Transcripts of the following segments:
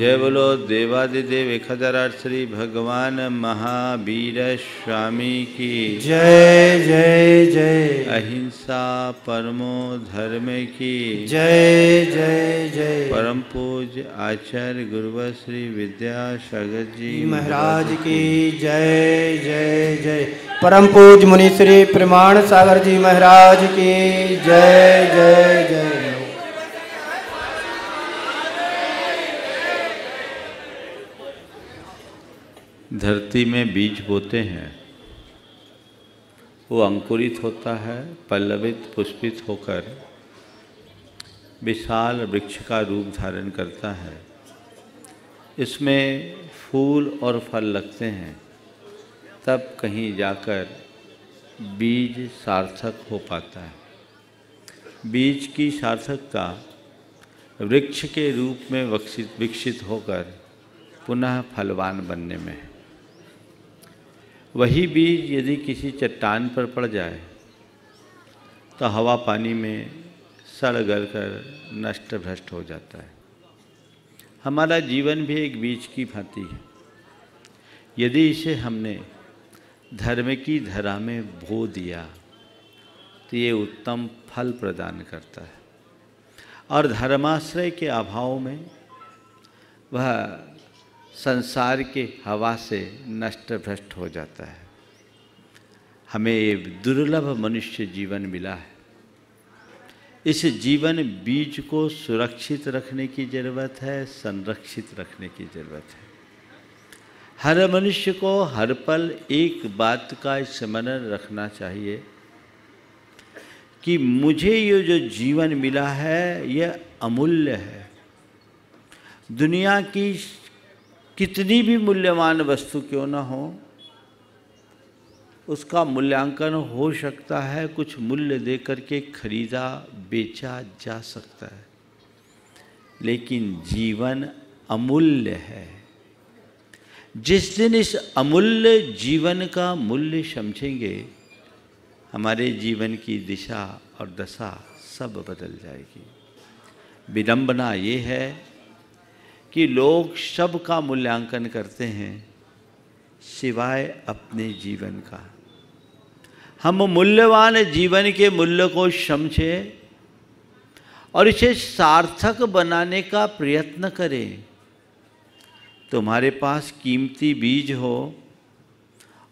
जय बोलो देवादिदेव एक हजार आठ श्री भगवान महावीर स्वामी की जय जय जय अहिंसा परमो धर्म की जय जय जय परम पूज आचार्य गुरुव श्री विद्या सागर जी महाराज की जय जय जय परम पूज मुनि श्री प्रमाण सागर जी महाराज की जय जय जय धरती में बीज बोते हैं वो अंकुरित होता है पल्लवित पुष्पित होकर विशाल वृक्ष का रूप धारण करता है इसमें फूल और फल लगते हैं तब कहीं जाकर बीज सार्थक हो पाता है बीज की सार्थकता वृक्ष के रूप में विकसित विकसित होकर पुनः फलवान बनने में है वही बीज यदि किसी चट्टान पर पड़ जाए तो हवा पानी में सड़ गल कर नष्ट भ्रष्ट हो जाता है हमारा जीवन भी एक बीज की भांति है यदि इसे हमने धर्म की धरा में भो दिया तो ये उत्तम फल प्रदान करता है और धर्माश्रय के अभाव में वह संसार के हवा से नष्ट भ्रष्ट हो जाता है हमें ये दुर्लभ मनुष्य जीवन मिला है इस जीवन बीज को सुरक्षित रखने की ज़रूरत है संरक्षित रखने की ज़रूरत है हर मनुष्य को हर पल एक बात का स्मरण रखना चाहिए कि मुझे ये जो जीवन मिला है यह अमूल्य है दुनिया की कितनी भी मूल्यवान वस्तु क्यों ना हो उसका मूल्यांकन हो सकता है कुछ मूल्य दे करके खरीदा बेचा जा सकता है लेकिन जीवन अमूल्य है जिस दिन इस अमूल्य जीवन का मूल्य समझेंगे हमारे जीवन की दिशा और दशा सब बदल जाएगी विडम्बना ये है कि लोग शब का मूल्यांकन करते हैं सिवाय अपने जीवन का हम मूल्यवान जीवन के मूल्य को समझें और इसे सार्थक बनाने का प्रयत्न करें तुम्हारे पास कीमती बीज हो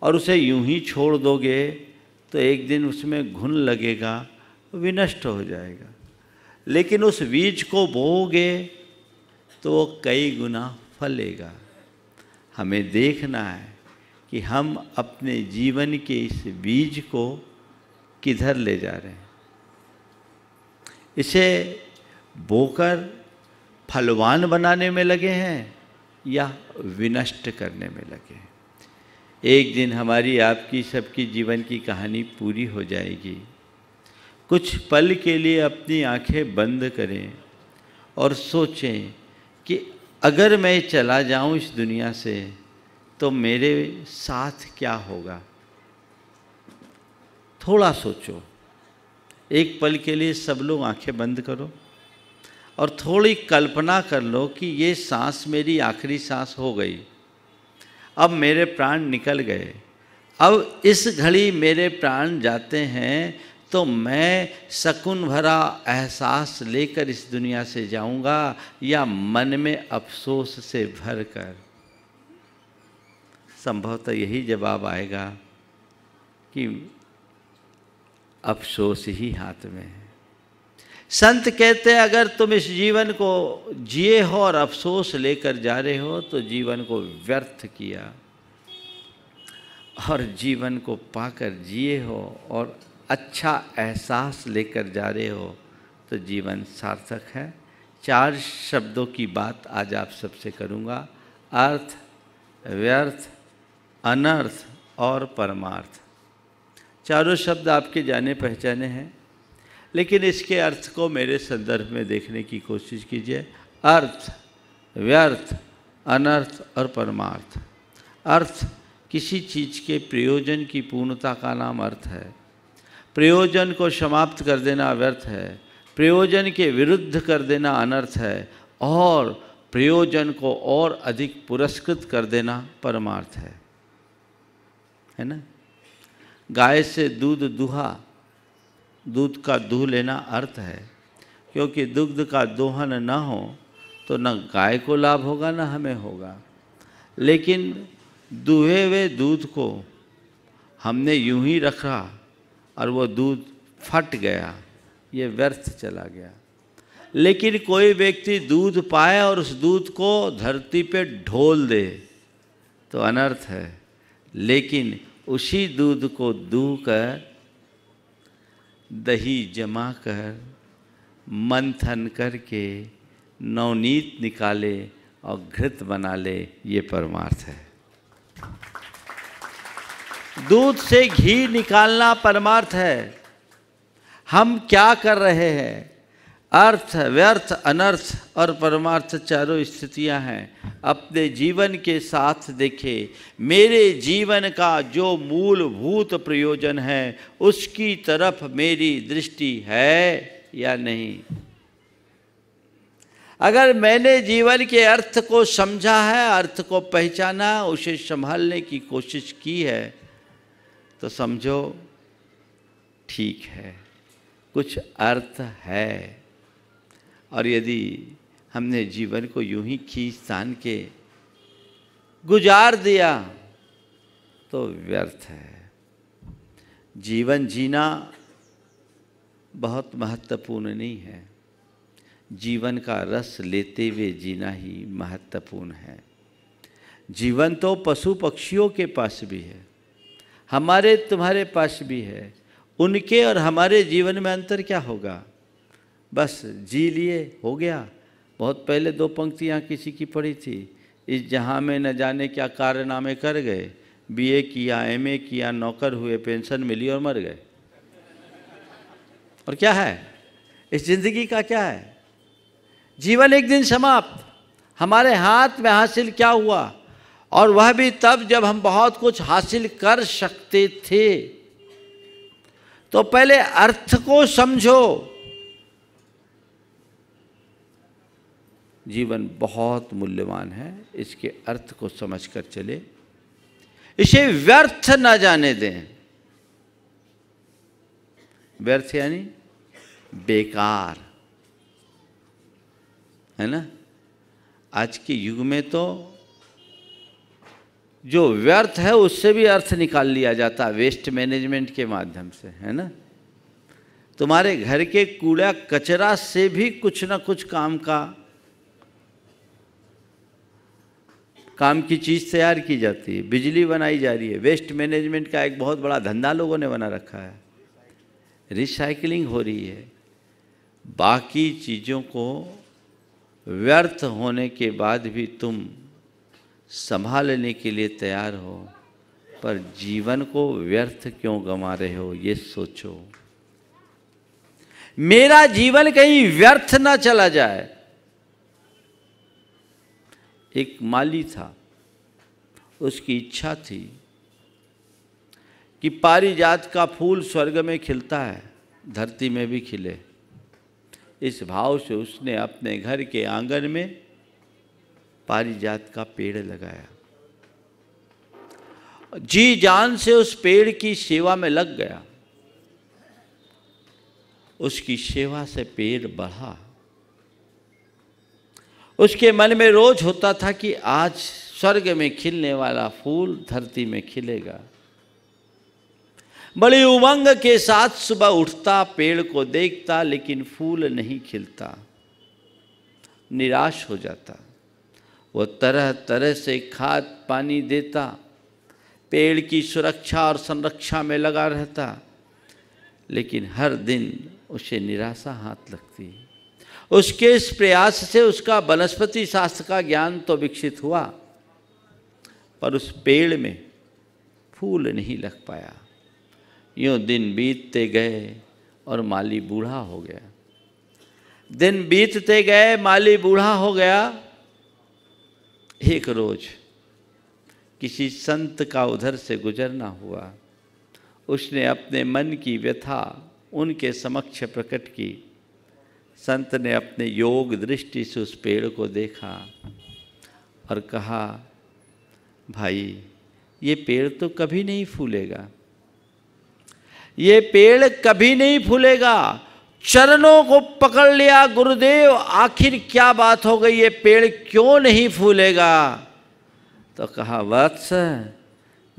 और उसे यूं ही छोड़ दोगे तो एक दिन उसमें घुन लगेगा विनष्ट हो जाएगा लेकिन उस बीज को बोगे तो वो कई गुना फलेगा हमें देखना है कि हम अपने जीवन के इस बीज को किधर ले जा रहे हैं इसे बोकर फलवान बनाने में लगे हैं या विनष्ट करने में लगे हैं एक दिन हमारी आपकी सबकी जीवन की कहानी पूरी हो जाएगी कुछ पल के लिए अपनी आंखें बंद करें और सोचें कि अगर मैं चला जाऊं इस दुनिया से तो मेरे साथ क्या होगा थोड़ा सोचो एक पल के लिए सब लोग आंखें बंद करो और थोड़ी कल्पना कर लो कि ये सांस मेरी आखिरी सांस हो गई अब मेरे प्राण निकल गए अब इस घड़ी मेरे प्राण जाते हैं तो मैं शकुन भरा एहसास लेकर इस दुनिया से जाऊंगा या मन में अफसोस से भर कर संभवतः यही जवाब आएगा कि अफसोस ही हाथ में है संत कहते हैं अगर तुम इस जीवन को जिए हो और अफसोस लेकर जा रहे हो तो जीवन को व्यर्थ किया और जीवन को पाकर जिए हो और अच्छा एहसास लेकर जा रहे हो तो जीवन सार्थक है चार शब्दों की बात आज आप सबसे करूँगा अर्थ व्यर्थ अनर्थ और परमार्थ चारों शब्द आपके जाने पहचाने हैं लेकिन इसके अर्थ को मेरे संदर्भ में देखने की कोशिश कीजिए अर्थ व्यर्थ अनर्थ और परमार्थ अर्थ किसी चीज़ के प्रयोजन की पूर्णता का नाम अर्थ है प्रयोजन को समाप्त कर देना व्यर्थ है प्रयोजन के विरुद्ध कर देना अनर्थ है और प्रयोजन को और अधिक पुरस्कृत कर देना परमार्थ है है ना गाय से दूध दुहा दूध का दूह लेना अर्थ है क्योंकि दुग्ध का दोहन ना हो तो न गाय को लाभ होगा न हमें होगा लेकिन दुहे हुए दूध को हमने यूं ही रखा और वो दूध फट गया ये व्यर्थ चला गया लेकिन कोई व्यक्ति दूध पाए और उस दूध को धरती पे ढोल दे तो अनर्थ है लेकिन उसी दूध को दूह कर दही जमा कर मंथन करके नवनीत निकाले और घृत बना ले ये परमार्थ है दूध से घी निकालना परमार्थ है हम क्या कर रहे हैं अर्थ व्यर्थ अनर्थ और परमार्थ चारों स्थितियां हैं अपने जीवन के साथ देखें मेरे जीवन का जो मूलभूत प्रयोजन है उसकी तरफ मेरी दृष्टि है या नहीं अगर मैंने जीवन के अर्थ को समझा है अर्थ को पहचाना उसे संभालने की कोशिश की है तो समझो ठीक है कुछ अर्थ है और यदि हमने जीवन को यूं ही खींच तान के गुजार दिया तो व्यर्थ है जीवन जीना बहुत महत्वपूर्ण नहीं है जीवन का रस लेते हुए जीना ही महत्वपूर्ण है जीवन तो पशु पक्षियों के पास भी है हमारे तुम्हारे पास भी है उनके और हमारे जीवन में अंतर क्या होगा बस जी लिए हो गया बहुत पहले दो पंक्तियाँ किसी की पड़ी थी इस जहाँ में न जाने क्या कारनामे कर गए बीए किया एमए किया नौकर हुए पेंशन मिली और मर गए और क्या है इस जिंदगी का क्या है जीवन एक दिन समाप्त हमारे हाथ में हासिल क्या हुआ और वह भी तब जब हम बहुत कुछ हासिल कर सकते थे तो पहले अर्थ को समझो जीवन बहुत मूल्यवान है इसके अर्थ को समझकर चले इसे व्यर्थ ना जाने दें व्यर्थ यानी बेकार है ना आज के युग में तो जो व्यर्थ है उससे भी अर्थ निकाल लिया जाता है वेस्ट मैनेजमेंट के माध्यम से है ना तुम्हारे घर के कूड़ा कचरा से भी कुछ ना कुछ काम का काम की चीज़ तैयार की जाती है बिजली बनाई जा रही है वेस्ट मैनेजमेंट का एक बहुत बड़ा धंधा लोगों ने बना रखा है रिसाइकलिंग हो रही है बाकी चीज़ों को व्यर्थ होने के बाद भी तुम संभालने के लिए तैयार हो पर जीवन को व्यर्थ क्यों गंवा रहे हो ये सोचो मेरा जीवन कहीं व्यर्थ ना चला जाए एक माली था उसकी इच्छा थी कि पारिजात का फूल स्वर्ग में खिलता है धरती में भी खिले इस भाव से उसने अपने घर के आंगन में पारिजात का पेड़ लगाया जी जान से उस पेड़ की सेवा में लग गया उसकी सेवा से पेड़ बढ़ा उसके मन में रोज होता था कि आज स्वर्ग में खिलने वाला फूल धरती में खिलेगा बड़ी उमंग के साथ सुबह उठता पेड़ को देखता लेकिन फूल नहीं खिलता निराश हो जाता वो तरह तरह से खाद पानी देता पेड़ की सुरक्षा और संरक्षा में लगा रहता लेकिन हर दिन उसे निराशा हाथ लगती उसके इस प्रयास से उसका वनस्पति शास्त्र का ज्ञान तो विकसित हुआ पर उस पेड़ में फूल नहीं लग पाया यूँ दिन बीतते गए और माली बूढ़ा हो गया दिन बीतते गए माली बूढ़ा हो गया एक रोज किसी संत का उधर से गुजरना हुआ उसने अपने मन की व्यथा उनके समक्ष प्रकट की संत ने अपने योग दृष्टि से उस पेड़ को देखा और कहा भाई ये पेड़ तो कभी नहीं फूलेगा ये पेड़ कभी नहीं फूलेगा चरणों को पकड़ लिया गुरुदेव आखिर क्या बात हो गई ये पेड़ क्यों नहीं फूलेगा तो कहा वत्स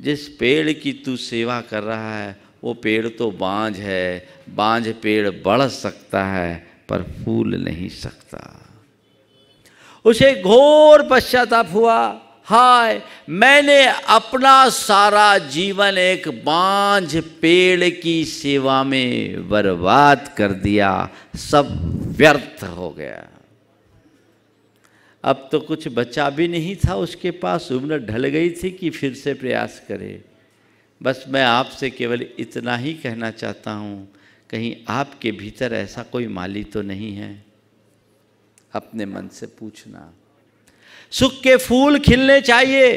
जिस पेड़ की तू सेवा कर रहा है वो पेड़ तो बांझ है बांझ पेड़ बढ़ सकता है पर फूल नहीं सकता उसे घोर पश्चाताप हुआ हाय मैंने अपना सारा जीवन एक बांझ पेड़ की सेवा में बर्बाद कर दिया सब व्यर्थ हो गया अब तो कुछ बचा भी नहीं था उसके पास उम्र ढल गई थी कि फिर से प्रयास करे बस मैं आपसे केवल इतना ही कहना चाहता हूँ कहीं आपके भीतर ऐसा कोई माली तो नहीं है अपने मन से पूछना सुख के फूल खिलने चाहिए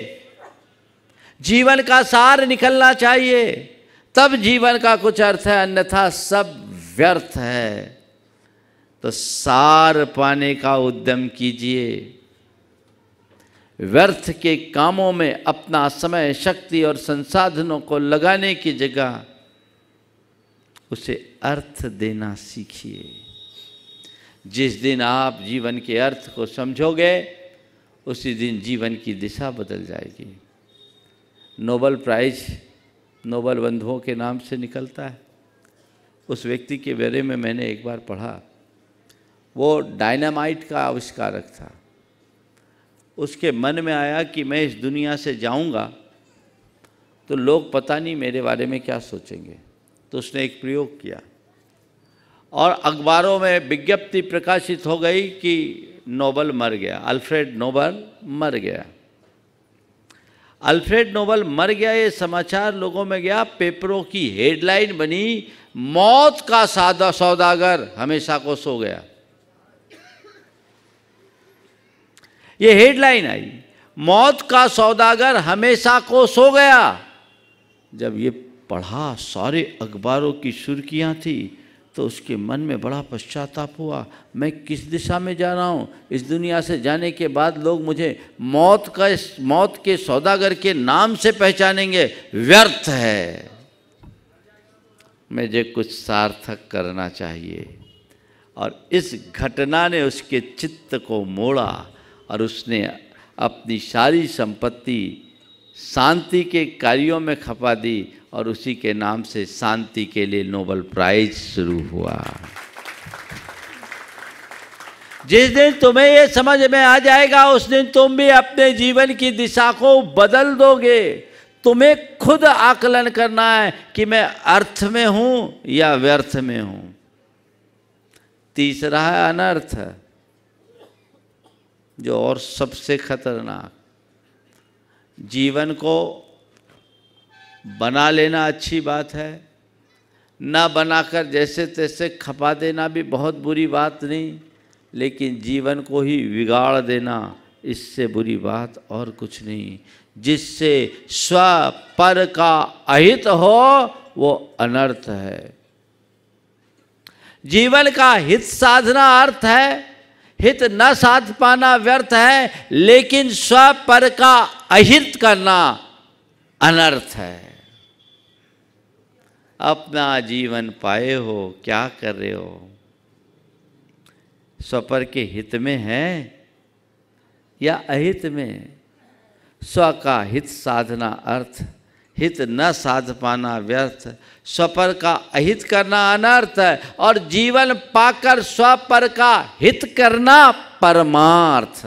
जीवन का सार निकलना चाहिए तब जीवन का कुछ अर्थ है अन्यथा सब व्यर्थ है तो सार पाने का उद्यम कीजिए व्यर्थ के कामों में अपना समय शक्ति और संसाधनों को लगाने की जगह उसे अर्थ देना सीखिए जिस दिन आप जीवन के अर्थ को समझोगे उसी दिन जीवन की दिशा बदल जाएगी नोबल प्राइज नोबल बंधुओं के नाम से निकलता है उस व्यक्ति के बारे में मैंने एक बार पढ़ा वो डायनामाइट का आविष्कारक था उसके मन में आया कि मैं इस दुनिया से जाऊंगा तो लोग पता नहीं मेरे बारे में क्या सोचेंगे तो उसने एक प्रयोग किया और अखबारों में विज्ञप्ति प्रकाशित हो गई कि नोबल मर गया अल्फ्रेड नोबल मर गया अल्फ्रेड नोबल मर गया ये समाचार लोगों में गया पेपरों की हेडलाइन बनी मौत का सादा सौदागर हमेशा को सो गया ये हेडलाइन आई मौत का सौदागर हमेशा को सो गया जब ये पढ़ा सारे अखबारों की सुर्खियां थी तो उसके मन में बड़ा पश्चाताप हुआ मैं किस दिशा में जा रहा हूँ इस दुनिया से जाने के बाद लोग मुझे मौत का मौत के सौदागर के नाम से पहचानेंगे व्यर्थ है मुझे कुछ सार्थक करना चाहिए और इस घटना ने उसके चित्त को मोड़ा और उसने अपनी सारी संपत्ति शांति के कार्यों में खपा दी और उसी के नाम से शांति के लिए नोबल प्राइज शुरू हुआ जिस दिन तुम्हें यह समझ में आ जाएगा उस दिन तुम भी अपने जीवन की दिशा को बदल दोगे तुम्हें खुद आकलन करना है कि मैं अर्थ में हूं या व्यर्थ में हूं तीसरा है अनर्थ जो और सबसे खतरनाक जीवन को बना लेना अच्छी बात है ना बनाकर जैसे तैसे खपा देना भी बहुत बुरी बात नहीं लेकिन जीवन को ही बिगाड़ देना इससे बुरी बात और कुछ नहीं जिससे स्व पर का अहित हो वो अनर्थ है जीवन का हित साधना अर्थ है हित न साध पाना व्यर्थ है लेकिन स्वपर का अहित करना अनर्थ है अपना जीवन पाए हो क्या कर रहे हो स्वपर के हित में है या अहित में स्व का हित साधना अर्थ हित न साध पाना व्यर्थ स्वपर का अहित करना अनर्थ है और जीवन पाकर स्वपर का हित करना परमार्थ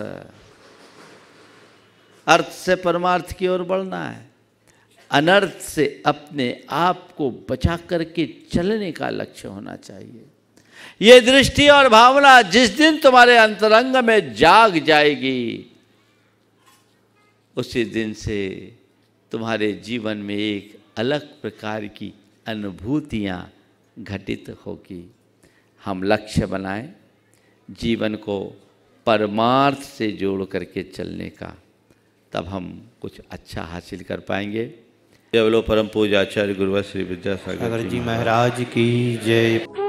अर्थ से परमार्थ की ओर बढ़ना है अनर्थ से अपने आप को बचा करके चलने का लक्ष्य होना चाहिए ये दृष्टि और भावना जिस दिन तुम्हारे अंतरंग में जाग जाएगी उसी दिन से तुम्हारे जीवन में एक अलग प्रकार की अनुभूतियाँ घटित होगी हम लक्ष्य बनाएं जीवन को परमार्थ से जोड़ करके चलने का तब हम कुछ अच्छा हासिल कर पाएंगे बोलो परम पूजाचार्य गुरुवा श्री विद्यासागर जी महाराज की जय